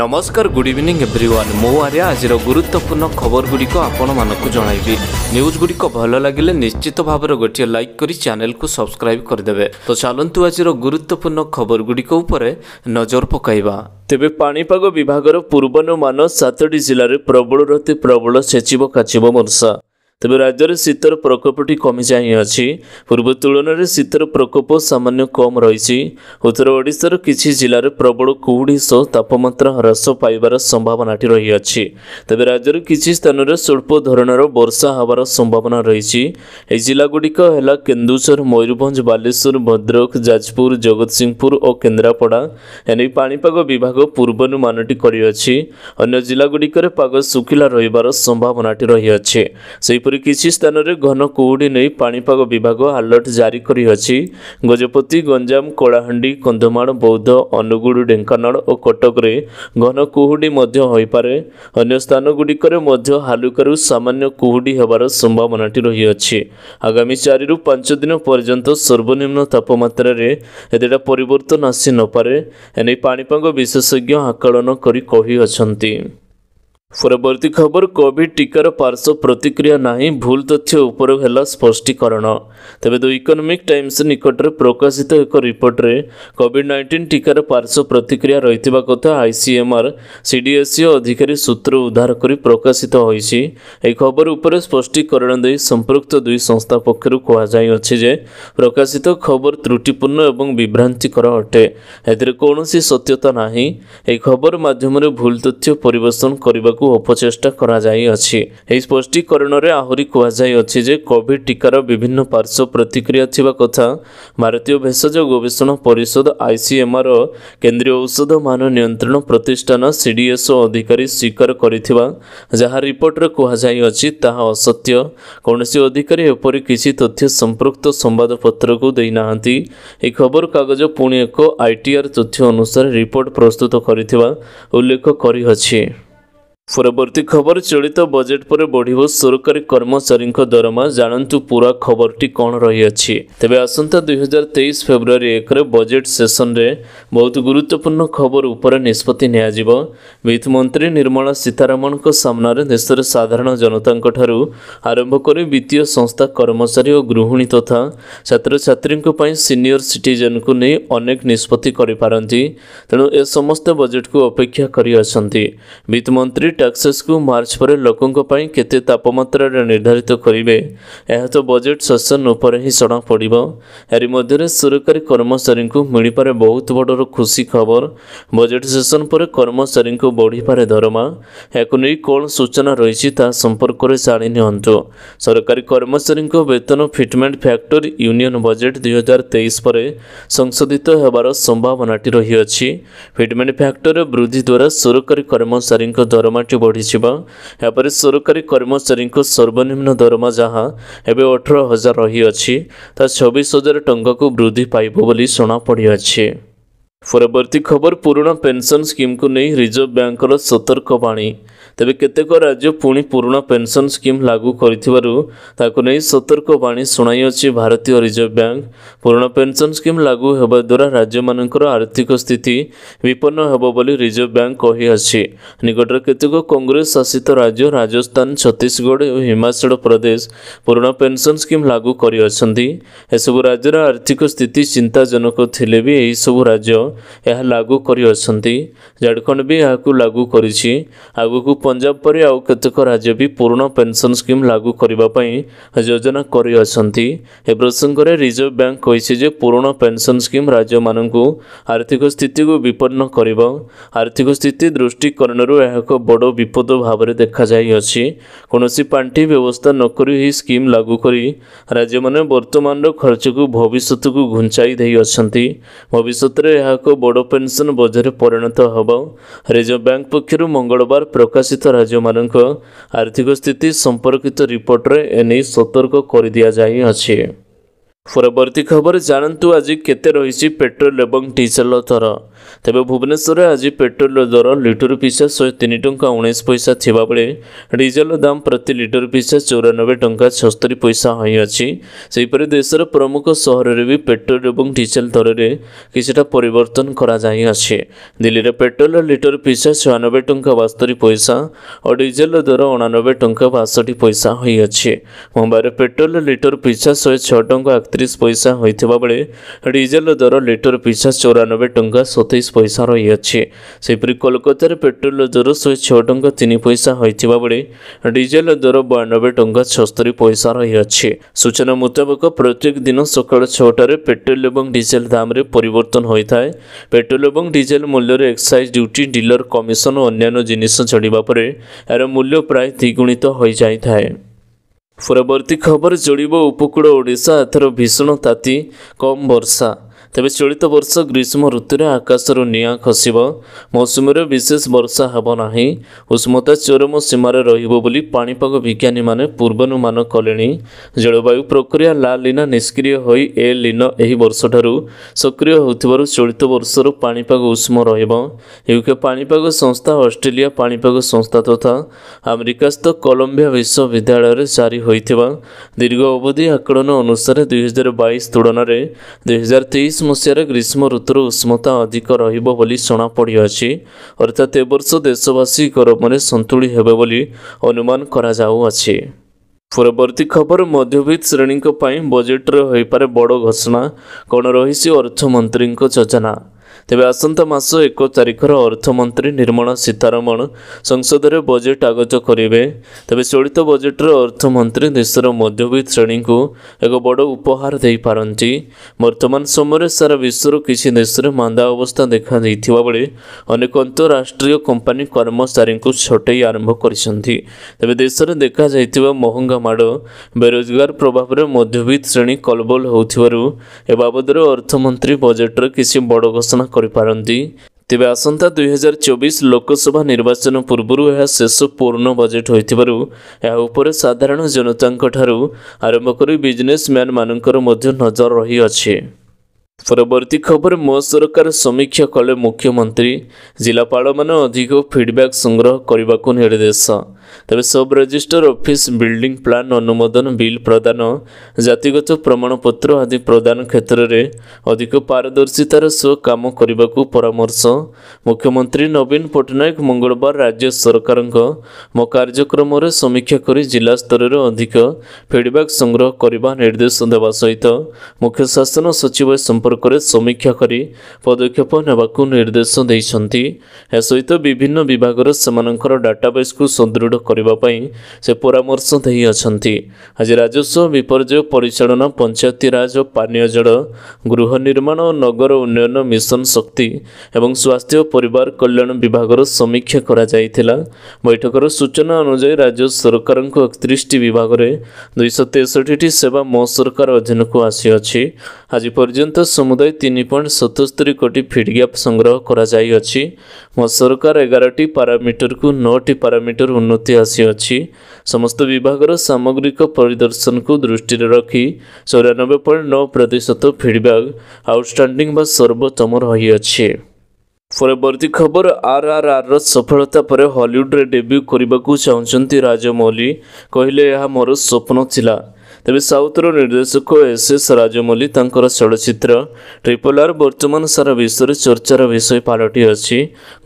ନମସ୍କାର good evening every one ମୋ ଆରେ ଆଜିର ଗୁରୁତ୍ୱପୂର୍ଣ୍ଣ ଖବରଗୁଡ଼ିକ ଆପଣମାନଙ୍କୁ ଜଣାଇବି ନ୍ୟୁଜ୍ଗୁଡ଼ିକ ଭଲ ଲାଗିଲେ ନିଶ୍ଚିତ ଭାବରେ ଗୋଟିଏ ଲାଇକ୍ କରି ଚ୍ୟାନେଲ୍କୁ ସବସ୍କ୍ରାଇବ୍ କରିଦେବେ ତ ଚାଲନ୍ତୁ ଆଜିର ଗୁରୁତ୍ୱପୂର୍ଣ୍ଣ ଖବରଗୁଡ଼ିକ ଉପରେ ନଜର ପକାଇବା ତେବେ ପାଣିପାଗ ବିଭାଗର ପୂର୍ବାନୁମାନ ସାତଟି ଜିଲ୍ଲାରେ ପ୍ରବଳରୁ ଅତି ପ୍ରବଳ ସେଚିବ କାଚିବ ମନସା ତେବେ ରାଜ୍ୟରେ ଶୀତର ପ୍ରକୋପଟି କମିଯାଇ ଅଛି ପୂର୍ବ ତୁଳନାରେ ଶୀତର ପ୍ରକୋପ ସାମାନ୍ୟ କମ୍ ରହିଛି ଉତ୍ତର ଓଡ଼ିଶାର କିଛି ଜିଲ୍ଲାରେ ପ୍ରବଳ କୁହୁଡ଼ି ସହ ତାପମାତ୍ରା ହ୍ରାସ ପାଇବାର ସମ୍ଭାବନାଟି ରହିଅଛି ତେବେ ରାଜ୍ୟର କିଛି ସ୍ଥାନରେ ସ୍ୱଳ୍ପ ଧରଣର ବର୍ଷା ହେବାର ସମ୍ଭାବନା ରହିଛି ଏହି ଜିଲ୍ଲାଗୁଡ଼ିକ ହେଲା କେନ୍ଦୁଝର ମୟୂରଭଞ୍ଜ ବାଲେଶ୍ୱର ଭଦ୍ରକ ଯାଜପୁର ଜଗତସିଂହପୁର ଓ କେନ୍ଦ୍ରାପଡ଼ା ଏନେଇ ପାଣିପାଗ ବିଭାଗ ପୂର୍ବାନୁମାନଟି କରିଅଛି ଅନ୍ୟ ଜିଲ୍ଲାଗୁଡ଼ିକରେ ପାଗ ଶୁଖିଲା ରହିବାର ସମ୍ଭାବନାଟି ରହିଅଛି ସେହି ଯେପରି କିଛି ସ୍ଥାନରେ ଘନ କୁହୁଡ଼ି ନେଇ ପାଣିପାଗ ବିଭାଗ ଆଲର୍ଟ ଜାରି କରିଅଛି ଗଜପତି ଗଞ୍ଜାମ କଳାହାଣ୍ଡି କନ୍ଧମାଳ ବୌଦ୍ଧ ଅନୁଗୁଳ ଢେଙ୍କାନାଳ ଓ କଟକରେ ଘନ କୁହୁଡ଼ି ମଧ୍ୟ ହୋଇପାରେ ଅନ୍ୟ ସ୍ଥାନ ଗୁଡ଼ିକରେ ମଧ୍ୟ ହାଲୁକାରୁ ସାମାନ୍ୟ କୁହୁଡ଼ି ହେବାର ସମ୍ଭାବନାଟି ରହିଅଛି ଆଗାମୀ ଚାରିରୁ ପାଞ୍ଚ ଦିନ ପର୍ଯ୍ୟନ୍ତ ସର୍ବନିମ୍ନ ତାପମାତ୍ରାରେ ଏତେଟା ପରିବର୍ତ୍ତନ ଆସି ନପାରେ ଏନେଇ ପାଣିପାଗ ବିଶେଷଜ୍ଞ ଆକଳନ କରି କହିଅଛନ୍ତି ପରବର୍ତ୍ତୀ ଖବର କୋଭିଡ୍ ଟିକାର ପାର୍ଶ୍ୱ ପ୍ରତିକ୍ରିୟା ନାହିଁ ଭୁଲ ତଥ୍ୟ ଉପରେ ହେଲା ସ୍ପଷ୍ଟୀକରଣ ତେବେ ଦ ଇକୋନୋମିକ୍ ଟାଇମ୍ସ ନିକଟରେ ପ୍ରକାଶିତ ଏକ ରିପୋର୍ଟରେ କୋଭିଡ୍ ନାଇଣ୍ଟିନ୍ ଟିକାର ପାର୍ଶ୍ୱ ପ୍ରତିକ୍ରିୟା ରହିଥିବା କଥା ଆଇସିଏମ୍ଆର୍ ସି ସିଡିଏସ୍ସିଓ ଅଧିକାରୀ ସୂତ୍ର ଉଦ୍ଧାର କରି ପ୍ରକାଶିତ ହୋଇଛି ଏହି ଖବର ଉପରେ ସ୍ପଷ୍ଟୀକରଣ ଦେଇ ସମ୍ପୃକ୍ତ ଦୁଇ ସଂସ୍ଥା ପକ୍ଷରୁ କୁହାଯାଇଅଛି ଯେ ପ୍ରକାଶିତ ଖବର ତ୍ରୁଟିପୂର୍ଣ୍ଣ ଏବଂ ବିଭ୍ରାନ୍ତିକର ଅଟେ ଏଥିରେ କୌଣସି ସତ୍ୟତା ନାହିଁ ଏହି ଖବର ମାଧ୍ୟମରେ ଭୁଲ ତଥ୍ୟ ପରିବେଷଣ କରିବାକୁ କରିବାକୁ ଅପଚେଷ୍ଟା କରାଯାଇଅଛି ଏହି ସ୍ପଷ୍ଟୀକରଣରେ ଆହୁରି କୁହାଯାଇଅଛି ଯେ କୋଭିଡ୍ ଟିକାର ବିଭିନ୍ନ ପାର୍ଶ୍ୱ ପ୍ରତିକ୍ରିୟା ଥିବା କଥା ଭାରତୀୟ ଭେଷଜ ଗବେଷଣା ପରିଷଦ ଆଇସିଏମ୍ଆର୍ କେନ୍ଦ୍ରୀୟ ଔଷଧ ମାନ ନିୟନ୍ତ୍ରଣ ପ୍ରତିଷ୍ଠାନ ସିଡିଏସ୍ଓ ଅଧିକାରୀ ସ୍ୱୀକାର କରିଥିବା ଯାହା ରିପୋର୍ଟରେ କୁହାଯାଇଅଛି ତାହା ଅସତ୍ୟ କୌଣସି ଅଧିକାରୀ ଏପରି କିଛି ତଥ୍ୟ ସମ୍ପୃକ୍ତ ସମ୍ବାଦପତ୍ରକୁ ଦେଇନାହାନ୍ତି ଏହି ଖବରକାଗଜ ପୁଣି ଏକ ଆଇଟିଆର୍ ତଥ୍ୟ ଅନୁସାରେ ରିପୋର୍ଟ ପ୍ରସ୍ତୁତ କରିଥିବା ଉଲ୍ଲେଖ କରିଅଛି ପରବର୍ତ୍ତୀ ଖବର ଚଳିତ ବଜେଟ୍ ପରେ ବଢ଼ିବ ସରକାରୀ କର୍ମଚାରୀଙ୍କ ଦରମା ଜାଣନ୍ତୁ ପୁରା ଖବରଟି କ'ଣ ରହିଅଛି ତେବେ ଆସନ୍ତା ଦୁଇ ହଜାର ତେଇଶ ଫେବୃଆରୀ ଏକରେ ବଜେଟ୍ ସେସନରେ ବହୁତ ଗୁରୁତ୍ୱପୂର୍ଣ୍ଣ ଖବର ଉପରେ ନିଷ୍ପତ୍ତି ନିଆଯିବ ବିତ୍ତ ମନ୍ତ୍ରୀ ନିର୍ମଳା ସୀତାରମଣଙ୍କ ସାମ୍ନାରେ ଦେଶରେ ସାଧାରଣ ଜନତାଙ୍କଠାରୁ ଆରମ୍ଭ କରି ବିତ୍ତୀୟ ସଂସ୍ଥା କର୍ମଚାରୀ ଓ ଗୃହିଣୀ ତଥା ଛାତ୍ରଛାତ୍ରୀଙ୍କ ପାଇଁ ସିନିୟର ସିଟିଜେନ୍କୁ ନେଇ ଅନେକ ନିଷ୍ପତ୍ତି କରିପାରନ୍ତି ତେଣୁ ଏ ସମସ୍ତ ବଜେଟ୍କୁ ଅପେକ୍ଷା କରିଅଛନ୍ତି ବିତ୍ତମନ୍ତ୍ରୀ ଟାକ୍ସେସ୍କୁ ମାର୍ଚ୍ଚ ପରେ ଲୋକଙ୍କ ପାଇଁ କେତେ ତାପମାତ୍ରାରେ ନିର୍ଦ୍ଧାରିତ କରିବେ ଏହା ତ ବଜେଟ୍ ସେସନ୍ ଉପରେ ହିଁ ଜଣାପଡ଼ିବ ଏହାରି ମଧ୍ୟରେ ସରକାରୀ କର୍ମଚାରୀଙ୍କୁ ମିଳିପାରେ ବହୁତ ବଡ଼ର ଖୁସି ଖବର ବଜେଟ୍ ସେସନ୍ ପରେ କର୍ମଚାରୀଙ୍କୁ ବଢ଼ିପାରେ ଦରମା ଏହାକୁ ନେଇ କ'ଣ ସୂଚନା ରହିଛି ତାହା ସମ୍ପର୍କରେ ଜାଣି ନିଅନ୍ତୁ ସରକାରୀ କର୍ମଚାରୀଙ୍କ ବେତନ ଫିଟ୍ମେଣ୍ଟ ଫ୍ୟାକ୍ଟର ୟୁନିୟନ୍ ବଜେଟ୍ ଦୁଇହଜାର ତେଇଶ ପରେ ସଂଶୋଧିତ ହେବାର ସମ୍ଭାବନାଟି ରହିଅଛି ଫିଟ୍ମେଣ୍ଟ ଫ୍ୟାକ୍ଟରର ବୃଦ୍ଧି ଦ୍ୱାରା ସରକାରୀ କର୍ମଚାରୀଙ୍କ ଦରମା ଘଟଣାଟି ବଢ଼ିଯିବ ଏହାପରେ ସରକାରୀ କର୍ମଚାରୀଙ୍କ ସର୍ବନିମ୍ନ ଦରମା ଯାହା ଏବେ ଅଠର ହଜାର ରହିଅଛି ତାହା ଛବିଶ ହଜାର ଟଙ୍କାକୁ ବୃଦ୍ଧି ପାଇବ ବୋଲି ଜଣାପଡ଼ିଅଛି ପରବର୍ତ୍ତୀ ଖବର ପୁରୁଣା ପେନ୍ସନ୍ ସ୍କିମ୍କୁ ନେଇ ରିଜର୍ଭ ବ୍ୟାଙ୍କର ସତର୍କବାଣୀ ତେବେ କେତେକ ରାଜ୍ୟ ପୁଣି ପୁରୁଣା ପେନ୍ସନ୍ ସ୍କିମ୍ ଲାଗୁ କରିଥିବାରୁ ତାକୁ ନେଇ ସତର୍କବାଣୀ ଶୁଣାଇଅଛି ଭାରତୀୟ ରିଜର୍ଭ ବ୍ୟାଙ୍କ ପୁରୁଣା ପେନ୍ସନ୍ ସ୍କିମ୍ ଲାଗୁ ହେବା ଦ୍ୱାରା ରାଜ୍ୟମାନଙ୍କର ଆର୍ଥିକ ସ୍ଥିତି ବିପନ୍ନ ହେବ ବୋଲି ରିଜର୍ଭ ବ୍ୟାଙ୍କ କହିଅଛି ନିକଟରେ କେତେକ କଂଗ୍ରେସ ଶାସିତ ରାଜ୍ୟ ରାଜସ୍ଥାନ ଛତିଶଗଡ଼ ଏବଂ ହିମାଚଳ ପ୍ରଦେଶ ପୁରୁଣା ପେନ୍ସନ୍ ସ୍କିମ୍ ଲାଗୁ କରିଅଛନ୍ତି ଏସବୁ ରାଜ୍ୟର ଆର୍ଥିକ ସ୍ଥିତି ଚିନ୍ତାଜନକ ଥିଲେ ବି ଏହିସବୁ ରାଜ୍ୟ ଏହା ଲାଗୁ କରିଅଛନ୍ତି ଝାଡ଼ଖଣ୍ଡ ବି ଏହାକୁ ଲାଗୁ କରିଛି ଆଗକୁ ପଞ୍ଜାବ ପରି ଆଉ କେତେକ ରାଜ୍ୟ ବି ପୁରୁଣା ପେନ୍ସନ୍ ସ୍କିମ୍ ଲାଗୁ କରିବା ପାଇଁ ଯୋଜନା କରିଅଛନ୍ତି ଏ ପ୍ରସଙ୍ଗରେ ରିଜର୍ଭ ବ୍ୟାଙ୍କ କହିଛି ଯେ ପୁରୁଣା ପେନ୍ସନ୍ ସ୍କିମ୍ ରାଜ୍ୟମାନଙ୍କୁ ଆର୍ଥିକ ସ୍ଥିତିକୁ ବିପନ୍ନ କରିବ ଆର୍ଥିକ ସ୍ଥିତି ଦୃଷ୍ଟିକରଣରୁ ଏହା ଏକ ବଡ଼ ବିପଦ ଭାବରେ ଦେଖାଯାଇଅଛି କୌଣସି ପାଣ୍ଠି ବ୍ୟବସ୍ଥା ନକରି ଏହି ସ୍କିମ୍ ଲାଗୁ କରି ରାଜ୍ୟମାନେ ବର୍ତ୍ତମାନର ଖର୍ଚ୍ଚକୁ ଭବିଷ୍ୟତକୁ ଘୁଞ୍ଚାଇ ଦେଇଅଛନ୍ତି ଭବିଷ୍ୟତରେ ଏହା ଏହାକୁ ବଡ଼ ପେନ୍ସନ୍ ବୋଝରେ ପରିଣତ ହେବ ରିଜର୍ଭ ବ୍ୟାଙ୍କ ପକ୍ଷରୁ ମଙ୍ଗଳବାର ପ୍ରକାଶିତ ରାଜ୍ୟମାନଙ୍କ ଆର୍ଥିକ ସ୍ଥିତି ସମ୍ପର୍କିତ ରିପୋର୍ଟରେ ଏନେଇ ସତର୍କ କରିଦିଆଯାଇଅଛି পরবর্তী খবর জাণନ୍ତୁ ଆଜି କେତେ ରହିଛି ପେଟ୍ରୋଲ ଏବଂ ଡିଜେଲର ଦର ତେବେ ଭୁବନେଶ୍ୱରରେ ଆଜି ପେଟ୍ରୋଲର ଦର ଲିଟର ପିଛା ଶହେ ତିନି ଟଙ୍କା ଉଣେଇଶ ପଇସା ଥିବାବେଳେ ଡିଜେଲର ଦାମ ପ୍ରତି ଲିଟର ପିଛା ଚଉରାନବେ ଟଙ୍କା ଛସ୍ତରି ପଇସା ହୋଇଅଛି ସେହିପରି ଦେଶର ପ୍ରମୁଖ ସହରରେ ବି ପେଟ୍ରୋଲ ଏବଂ ଡିଜେଲ ଦରରେ କିଛିଟା ପରିବର୍ତ୍ତନ କରାଯାଇଅଛି ଦିଲ୍ଲୀରେ ପେଟ୍ରୋଲର ଲିଟର ପିଛା ଛୟାନବେ ଟଙ୍କା ବାସ୍ତରି ପଇସା ଓ ଡିଜେଲର ଦର ଅଣାନବେ ଟଙ୍କା ବାଷଠି ପଇସା ହୋଇଅଛି ମୁମ୍ବାଇରେ ପେଟ୍ରୋଲର ଲିଟର ପିଛା ଶହେ ଛଅ ଟଙ୍କା ସଇଁତିରିଶ ପଇସା ହୋଇଥିବା ବେଳେ ଡିଜେଲ ଦର ଲିଟର ପିଛା ଚଉରାନବେ ଟଙ୍କା ସତେଇଶ ପଇସା ରହିଅଛି ସେହିପରି କୋଲକାତାରେ ପେଟ୍ରୋଲ ଦର ଶହେ ଛଅ ଟଙ୍କା ତିନି ପଇସା ହୋଇଥିବା ବେଳେ ଡିଜେଲ ଦର ବୟାନବେ ଟଙ୍କା ଛଅସ୍ତରି ପଇସା ରହିଅଛି ସୂଚନା ମୁତାବକ ପ୍ରତ୍ୟେକ ଦିନ ସକାଳ ଛଅଟାରେ ପେଟ୍ରୋଲ ଏବଂ ଡିଜେଲ ଦାମରେ ପରିବର୍ତ୍ତନ ହୋଇଥାଏ ପେଟ୍ରୋଲ ଏବଂ ଡିଜେଲ ମୂଲ୍ୟରେ ଏକ୍ସାଇଜ ଡ୍ୟୁଟି ଡିଲର କମିଶନ ଓ ଅନ୍ୟାନ୍ୟ ଜିନିଷ ଚଢ଼ିବା ପରେ ଏହାର ମୂଲ୍ୟ ପ୍ରାୟ ଦ୍ୱିଗୁଣିତ ହୋଇଯାଇଥାଏ ପରବର୍ତ୍ତୀ ଖବର ଯୋଡ଼ିବ ଉପକୂଳ ଓଡ଼ିଶା ଏଥର ଭୀଷଣ ତାତି କମ୍ ବର୍ଷା ତେବେ ଚଳିତ ବର୍ଷ ଗ୍ରୀଷ୍ମ ଋତୁରେ ଆକାଶରୁ ନିଆଁ ଖସିବ ମୌସୁମୀରେ ବିଶେଷ ବର୍ଷା ହେବ ନାହିଁ ଉଷ୍ମତା ଚରମ ସୀମାରେ ରହିବ ବୋଲି ପାଣିପାଗ ବିଜ୍ଞାନୀମାନେ ପୂର୍ବାନୁମାନ କଲେଣି ଜଳବାୟୁ ପ୍ରକ୍ରିୟା ଲା ଲିନା ନିଷ୍କ୍ରିୟ ହୋଇ ଏ ଲିନ ଏହି ବର୍ଷଠାରୁ ସକ୍ରିୟ ହେଉଥିବାରୁ ଚଳିତ ବର୍ଷର ପାଣିପାଗ ଉଷ୍ମ ରହିବ ୟୁକେ ପାଣିପାଗ ସଂସ୍ଥା ଅଷ୍ଟ୍ରେଲିଆ ପାଣିପାଗ ସଂସ୍ଥା ତଥା ଆମେରିକାସ୍ଥ କଲମ୍ବିଆ ବିଶ୍ୱବିଦ୍ୟାଳୟରେ ଜାରି ହୋଇଥିବା ଦୀର୍ଘ ଅବଧି ଆକଳନ ଅନୁସାରେ ଦୁଇହଜାର ବାଇଶ ତୁଳନାରେ ଦୁଇହଜାର ତେଇଶ ମସିହାରେ ଗ୍ରୀଷ୍ମ ଋତୁର ଉଷ୍ମତା ଅଧିକ ରହିବ ବୋଲି ଜଣାପଡ଼ିଅଛି ଅର୍ଥାତ୍ ଏବର୍ଷ ଦେଶବାସୀ ଗରମରେ ସନ୍ତୁଳି ହେବେ ବୋଲି ଅନୁମାନ କରାଯାଉଅଛି ପରବର୍ତ୍ତୀ ଖବର ମଧ୍ୟବିତ୍ତ ଶ୍ରେଣୀଙ୍କ ପାଇଁ ବଜେଟ୍ରେ ହୋଇପାରେ ବଡ଼ ଘୋଷଣା କ'ଣ ରହିଛି ଅର୍ଥମନ୍ତ୍ରୀଙ୍କ ଯୋଜନା ତେବେ ଆସନ୍ତା ମାସ ଏକ ତାରିଖର ଅର୍ଥମନ୍ତ୍ରୀ ନିର୍ମଳା ସୀତାରମଣ ସଂସଦରେ ବଜେଟ୍ ଆଗତ କରିବେ ତେବେ ଚଳିତ ବଜେଟ୍ରେ ଅର୍ଥମନ୍ତ୍ରୀ ଦେଶର ମଧ୍ୟବିତ୍ତ ଶ୍ରେଣୀଙ୍କୁ ଏକ ବଡ଼ ଉପହାର ଦେଇପାରନ୍ତି ବର୍ତ୍ତମାନ ସମୟରେ ସାରା ବିଶ୍ୱର କିଛି ଦେଶରେ ମାନ୍ଦା ଅବସ୍ଥା ଦେଖାଦେଇଥିବା ବେଳେ ଅନେକ ଅନ୍ତରାଷ୍ଟ୍ରୀୟ କମ୍ପାନୀ କର୍ମଚାରୀଙ୍କୁ ଛଟେଇ ଆରମ୍ଭ କରିଛନ୍ତି ତେବେ ଦେଶରେ ଦେଖାଯାଇଥିବା ମହଙ୍ଗା ମାଡ଼ ବେରୋଜଗାର ପ୍ରଭାବରେ ମଧ୍ୟବିତ୍ତ ଶ୍ରେଣୀ କଲବଲ ହେଉଥିବାରୁ ଏ ବାବଦରେ ଅର୍ଥମନ୍ତ୍ରୀ ବଜେଟ୍ରେ କିଛି ବଡ଼ ଘୋଷଣା କରିପାରନ୍ତି ତେବେ ଆସନ୍ତା ଦୁଇହଜାର ଚବିଶ ଲୋକସଭା ନିର୍ବାଚନ ପୂର୍ବରୁ ଏହା ଶେଷ ପୂର୍ଣ୍ଣ ବଜେଟ୍ ହୋଇଥିବାରୁ ଏହା ଉପରେ ସାଧାରଣ ଜନତାଙ୍କଠାରୁ ଆରମ୍ଭ କରି ବିଜନେସ୍ମ୍ୟାନ୍ମାନଙ୍କର ମଧ୍ୟ ନଜର ରହିଅଛି ପରବର୍ତ୍ତୀ ଖବର ମୋ ସରକାର ସମୀକ୍ଷା କଲେ ମୁଖ୍ୟମନ୍ତ୍ରୀ ଜିଲ୍ଲାପାଳମାନେ ଅଧିକ ଫିଡ଼ବ୍ୟାକ୍ ସଂଗ୍ରହ କରିବାକୁ ନିର୍ଦ୍ଦେଶ ତେବେ sub register office building plan ଅନୁମୋଦନ ବିଲ୍ ପ୍ରଦାନ ଜାତିଗତ ପ୍ରମାଣପତ୍ର ଆଦି ପ୍ରଦାନ କ୍ଷେତ୍ରରେ ଅଧିକ ପାରଦର୍ଶିତାର ସହ କାମ କରିବାକୁ ପରାମର୍ଶ ମୁଖ୍ୟମନ୍ତ୍ରୀ ନବୀନ ପଟ୍ଟନାୟକ ମଙ୍ଗଳବାର ରାଜ୍ୟ ସରକାରଙ୍କ ମୋ କାର୍ଯ୍ୟକ୍ରମରେ ସମୀକ୍ଷା କରି ଜିଲ୍ଲାସ୍ତରରେ ଅଧିକ ଫିଡ଼ବ୍ୟାକ୍ ସଂଗ୍ରହ କରିବା ନିର୍ଦ୍ଦେଶ ଦେବା ସହିତ ମୁଖ୍ୟ ଶାସନ ସଚିବ ଏ ସମ୍ପର୍କରେ ସମୀକ୍ଷା କରି ପଦକ୍ଷେପ ନେବାକୁ ନିର୍ଦ୍ଦେଶ ଦେଇଛନ୍ତି ଏହା ସହିତ ବିଭିନ୍ନ ବିଭାଗର ସେମାନଙ୍କର ଡାଟାବେସ୍କୁ ସୁଦୃଢ଼ କରିବା ପାଇଁ ସେ ପରାମର୍ଶ ଦେଇଅଛନ୍ତି ଆଜି ରାଜସ୍ୱ ବିପର୍ଯ୍ୟୟ ପରିଚାଳନା ପଞ୍ଚାୟତିରାଜ ଓ ପାନୀୟ ଜଳ ଗୃହ ନିର୍ମାଣ ଓ ନଗର ଉନ୍ନୟନ ମିଶନ ଶକ୍ତି ଏବଂ ସ୍ୱାସ୍ଥ୍ୟ ଓ ପରିବାର କଲ୍ୟାଣ ବିଭାଗର ସମୀକ୍ଷା କରାଯାଇଥିଲା ବୈଠକର ସୂଚନା ଅନୁଯାୟୀ ରାଜ୍ୟ ସରକାରଙ୍କ ଏକତିରିଶଟି ବିଭାଗରେ ଦୁଇଶହ ତେଷଠିଟି ସେବା ମୋ ସରକାର ଅଧୀନକୁ ଆସିଅଛି ଆଜି ପର୍ଯ୍ୟନ୍ତ ସମୁଦାୟ ତିନି ପଏଣ୍ଟ ସତସ୍ତରୀ କୋଟି ଫିଡ୍ ଗ୍ୟାପ୍ ସଂଗ୍ରହ କରାଯାଇଅଛି ମୋ ସରକାର ଏଗାରଟି ପାରାମିଟରକୁ ନଅଟି ପାରାମିଟର ଉନ୍ନତି ଆସିଅଛି ସମସ୍ତ ବିଭାଗର ସାମଗ୍ରିକ ପରିଦର୍ଶନକୁ ଦୃଷ୍ଟିରେ ରଖି ଚଉରାନବେ ପଏଣ୍ଟ ନଅ ପ୍ରତିଶତ ଫିଡ଼ବ୍ୟାକ୍ ଆଉଟଷ୍ଟାଣ୍ଡିଂ ବା ସର୍ବୋତ୍ତମ ରହିଅଛି ପରବର୍ତ୍ତୀ ଖବର ଆର୍ ଆର୍ ଆର୍ର ସଫଳତା ପରେ ହଲିଉଡ଼ରେ ଡେବ୍ୟୁ କରିବାକୁ ଚାହୁଁଛନ୍ତି ରାଜମୌଲି କହିଲେ ଏହା ମୋର ସ୍ୱପ୍ନ ଥିଲା ତେବେ ସାଉଥର ନିର୍ଦ୍ଦେଶକ ଏସ୍ ଏସ୍ ରାଜମୌଲି ତାଙ୍କର ଚଳଚ୍ଚିତ୍ର ଟ୍ରିପଲ୍ ଆର୍ ବର୍ତ୍ତମାନ ସାରା ବିଶ୍ୱରେ ଚର୍ଚ୍ଚାର ବିଷୟ ପାଲଟି ଅଛି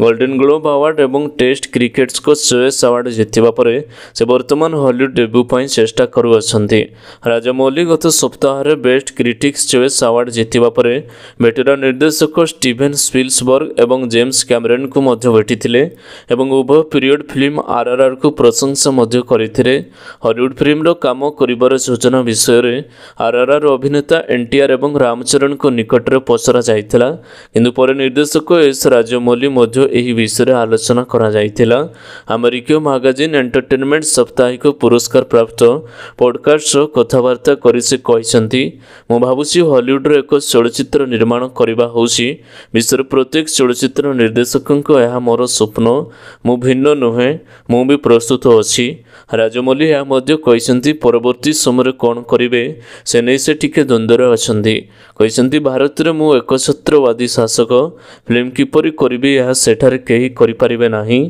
ଗୋଲ୍ଡେନ୍ ଗ୍ଲୋବ୍ ଆୱାର୍ଡ ଏବଂ ଟେଷ୍ଟ କ୍ରିକେଟ୍ସଙ୍କ ଚଏସ୍ ଆୱାର୍ଡ ଜିତିବା ପରେ ସେ ବର୍ତ୍ତମାନ ହଲିଉଡ୍ ଡେବ୍ୟୁ ପାଇଁ ଚେଷ୍ଟା କରୁଅଛନ୍ତି ରାଜମୌଲି ଗତ ସପ୍ତାହରେ ବେଷ୍ଟ କ୍ରିଟିକ୍ସ ଚଏସ୍ ଆୱାର୍ଡ ଜିତିବା ପରେ ଭେଟିରା ନିର୍ଦ୍ଦେଶକ ଷ୍ଟିଭେନ୍ ସ୍ପିଲ୍ସବର୍ଗ ଏବଂ ଜେମ୍ସ କ୍ୟାମେରନ୍ଙ୍କୁ ମଧ୍ୟ ଭେଟିଥିଲେ ଏବଂ ଉଭୟ ପିରିୟଡ୍ ଫିଲ୍ମ ଆର୍ଆର୍ଆର୍କୁ ପ୍ରଶଂସା ମଧ୍ୟ କରିଥିଲେ ହଲିଉଡ୍ ଫିଲ୍ମର କାମ କରିବାର ସୂଚନା ଯୋଜନା ବିଷୟରେ ଆର୍ ଅଭିନେତା ଏନ୍ ଟି ଆର୍ ଏବଂ ରାମଚରଣଙ୍କ ନିକଟରେ ପଚରା ଯାଇଥିଲା କିନ୍ତୁ ପରେ ନିର୍ଦ୍ଦେଶକ ଏସ୍ ରାଜମୌଲି ମଧ୍ୟ ଏହି ବିଷୟରେ ଆଲୋଚନା କରାଯାଇଥିଲା ଆମେରିକୀୟ ମାଗାଜିନ୍ ଏଣ୍ଟରଟେନମେଣ୍ଟ ସାପ୍ତାହିକ ପୁରସ୍କାର ପ୍ରାପ୍ତ ପଡ଼କାଷ୍ଟ ସହ କଥାବାର୍ତ୍ତା କରି ସେ କହିଛନ୍ତି ମୁଁ ଭାବୁଛି ହଲିଉଡ଼ର ଏକ ଚଳଚ୍ଚିତ୍ର ନିର୍ମାଣ କରିବା ହେଉଛି ବିଶ୍ୱର ପ୍ରତ୍ୟେକ ଚଳଚ୍ଚିତ୍ର ନିର୍ଦ୍ଦେଶକଙ୍କ ଏହା ମୋର ସ୍ୱପ୍ନ ମୁଁ ଭିନ୍ନ ନୁହେଁ ମୁଁ ବି ପ୍ରସ୍ତୁତ ଅଛି ରାଜମୌଲି ଏହା ମଧ୍ୟ କହିଛନ୍ତି ପରବର୍ତ୍ତୀ ସମୟରେ କ'ଣ କରିବେ ସେ ନେଇ ସେ ଟିକେ ଦ୍ୱନ୍ଦ୍ୱରେ ଅଛନ୍ତି କହିଛନ୍ତି ଭାରତରେ ମୁଁ ଏକଛତ୍ରବାଦୀ ଶାସକ ଫିଲ୍ମ କିପରି କରିବି ଏହା ସେଠାରେ କେହି କରିପାରିବେ ନାହିଁ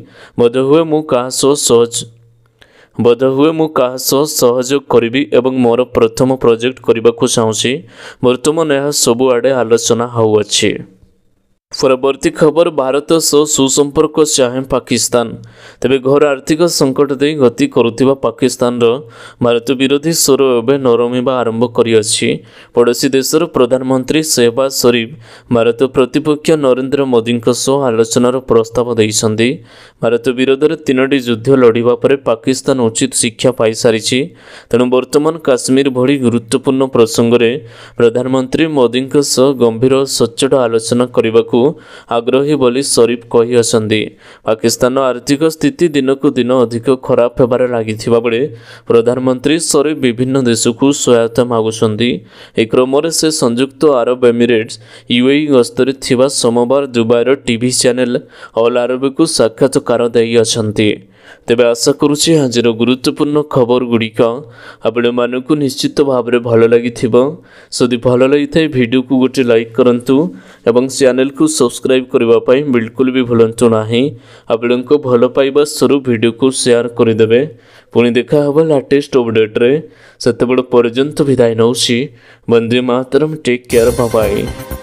ବୋଧହୁଏ ମୁଁ କାହା ସହ ସହଜ ବୋଧହୁଏ ମୁଁ କାହା ସହ ସହଯୋଗ କରିବି ଏବଂ ମୋର ପ୍ରଥମ ପ୍ରୋଜେକ୍ଟ କରିବାକୁ ଚାହୁଁଛି ବର୍ତ୍ତମାନ ଏହା ସବୁଆଡ଼େ ଆଲୋଚନା ହେଉଅଛି পরবর্তী খবর ভারত সহ সুসম্পর্ক চাহে পাকিস্তান তবে ঘর আর্থিক সংকট দিয়ে গতি করুবা পাকিস্তানর ভারত বিরোধী স্বর এবে নরমিবা আরম্ভ করিଅଛି পড়োশী দেশর প্রধানমন্ত্রী শেহবাজ শরীফ ভারত প্রতিপক্ষ নরেন্দ্র মোদীঙ্ক আলোচনার প্রস্তাব দিয়েছেন ভারত বিরোধের তিনোটি যুদ্ধ লড়া পরে পাকিস্তান উচিত শিক্ষা পাইসারিছে তেমন বর্তমান কাশ্মীর ভি গুরুত্বপূর্ণ প্রসঙ্গে প্রধানমন্ত্রী মোদীঙ্ক সহ গম্ভীর সচ্চট আলোচনা করা ଆଗ୍ରହୀ ବୋଲି ସରିଫ କହିଅଛନ୍ତି ପାକିସ୍ତାନର ଆର୍ଥିକ ସ୍ଥିତି ଦିନକୁ ଦିନ ଅଧିକ ଖରାପ ହେବାରେ ଲାଗିଥିବା ବେଳେ ପ୍ରଧାନମନ୍ତ୍ରୀ ସରିଫ ବିଭିନ୍ନ ଦେଶକୁ ସହାୟତା ମାଗୁଛନ୍ତି ଏ କ୍ରମରେ ସେ ସଂଯୁକ୍ତ ଆରବ ଏମିରେଟ୍ସ ୟୁଏଇ ଗସ୍ତରେ ଥିବା ସୋମବାର ଦୁବାଇର ଟିଭି ଚ୍ୟାନେଲ ଅଲ୍ ଆରବକୁ ସାକ୍ଷାତକାର ଦେଇଅଛନ୍ତି ତେବେ ଆଶା କରୁଛି ଆଜିର ଗୁରୁତ୍ୱପୂର୍ଣ୍ଣ ଖବରଗୁଡ଼ିକ ଆପଣମାନଙ୍କୁ ନିଶ୍ଚିତ ଭାବରେ ଭଲ ଲାଗିଥିବ ଯଦି ଭଲ ଲାଗିଥାଏ ଭିଡ଼ିଓକୁ ଗୋଟିଏ ଲାଇକ୍ କରନ୍ତୁ এবং চ্যানেল কো সাবস্ক্রাইব করিবা পাই বিলকুল ভি ভলন চনাহি আবলونکو ভল পইবা সরু ভিডিও কো শেয়ার করি দেবে পুন দেখা হবা লেটেস্ট আপডেট রে সতে বড় পর্যন্ত বিদায় নউসি বন্দে মাতরম টেক কেয়ার বা পাই